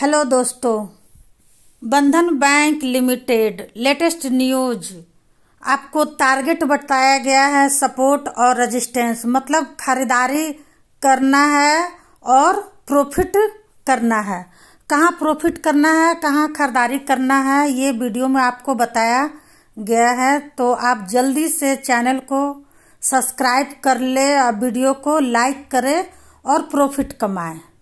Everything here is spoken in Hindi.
हेलो दोस्तों Bandhan bank limited latest news आपको टारगेट बताया गया है सपोर्ट और रेजिस्टेंस मतलब खरीदारी करना है और प्रॉफिट करना है कहाँ प्रॉफिट करना है कहाँ खरीदारी करना है ये वीडियो में आपको बताया गया है तो आप जल्दी से चैनल को सब्सक्राइब कर ले वीडियो को लाइक करें और प्रॉफिट कमाएं